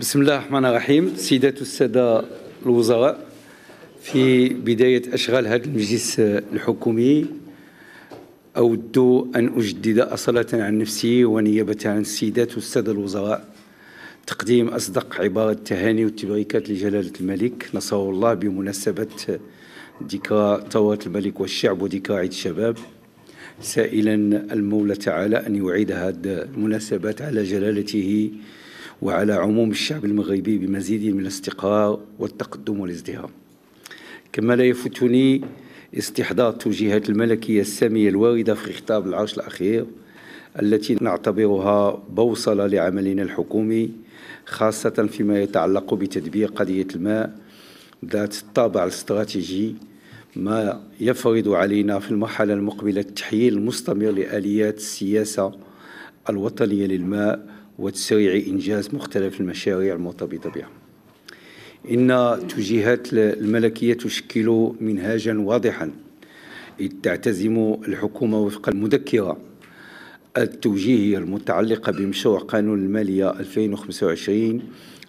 بسم الله الرحمن الرحيم سيدات السادة الوزراء في بداية أشغال هذا المجلس الحكومي أود أن أجدد أصلة عن نفسي ونيابة عن سيدات السادة الوزراء تقديم أصدق عبارة التهاني والتبريكات لجلالة الملك نصره الله بمناسبة ذكرى ثورة الملك والشعب وذكرى عيد الشباب سائلا المولى تعالى أن يعيد هذه المناسبات على جلالته وعلى عموم الشعب المغربي بمزيد من الاستقرار والتقدم والازدهار كما لا يفوتني استحضار توجيهات الملكية السامية الواردة في خطاب العرش الأخير التي نعتبرها بوصلة لعملنا الحكومي خاصة فيما يتعلق بتدبير قضية الماء ذات الطابع الاستراتيجي ما يفرض علينا في المرحلة المقبلة التحييل المستمر لآليات السياسة الوطنية للماء وتسريع إنجاز مختلف المشاريع المرتبطة بها إن توجيهات الملكية تشكل منهاجا واضحا إذ تعتزم الحكومة وفق المذكرة التوجيهية المتعلقة بمشروع قانون المالية 2025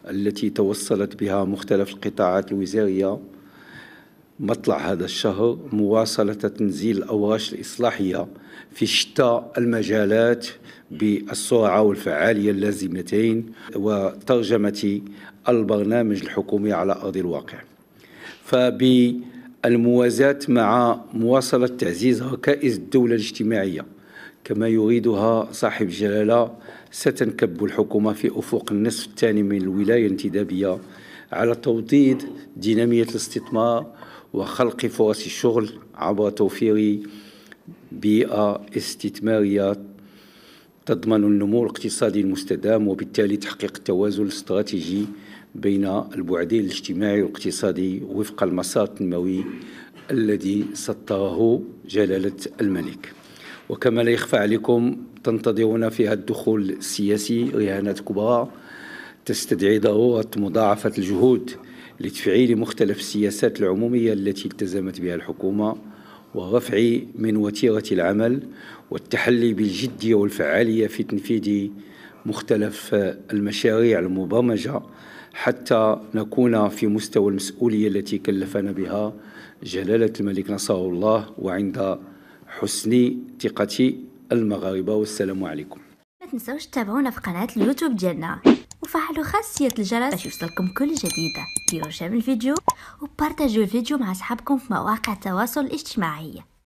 التي توصلت بها مختلف القطاعات الوزارية مطلع هذا الشهر مواصلة تنزيل الأوراش الإصلاحية في شتى المجالات بالسرعة والفعالية اللازمتين وترجمة البرنامج الحكومي على أرض الواقع فبالموازاة مع مواصلة تعزيز ركائز الدولة الاجتماعية كما يريدها صاحب الجلالة ستنكب الحكومة في أفق النصف الثاني من الولاية الانتدابية على توطيد دينامية الاستثمار وخلق فرص الشغل عبر توفير بيئة استثمارية تضمن النمو الاقتصادي المستدام وبالتالي تحقيق التوازن الاستراتيجي بين البعدين الاجتماعي والاقتصادي وفق المسار التنموي الذي سطره جلالة الملك وكما لا يخفى عليكم تنتظرون فيها الدخول السياسي رهانات كبرى تستدعي ضرورة مضاعفة الجهود لتفعيل مختلف السياسات العمومية التي التزمت بها الحكومة ورفع من وتيرة العمل والتحلي بالجدية والفعالية في تنفيذ مختلف المشاريع المبرمجة حتى نكون في مستوى المسؤولية التي كلفنا بها جلالة الملك نصره الله وعند حسن ثقة المغاربة والسلام عليكم ما تنسوا تتابعونا في قناة اليوتيوب ديالنا وفعلوا خاصية الجرس باش يوصلكم كل جديدة ديروا شير الفيديو وبارتاجوا الفيديو مع أصحابكم في مواقع التواصل الاجتماعي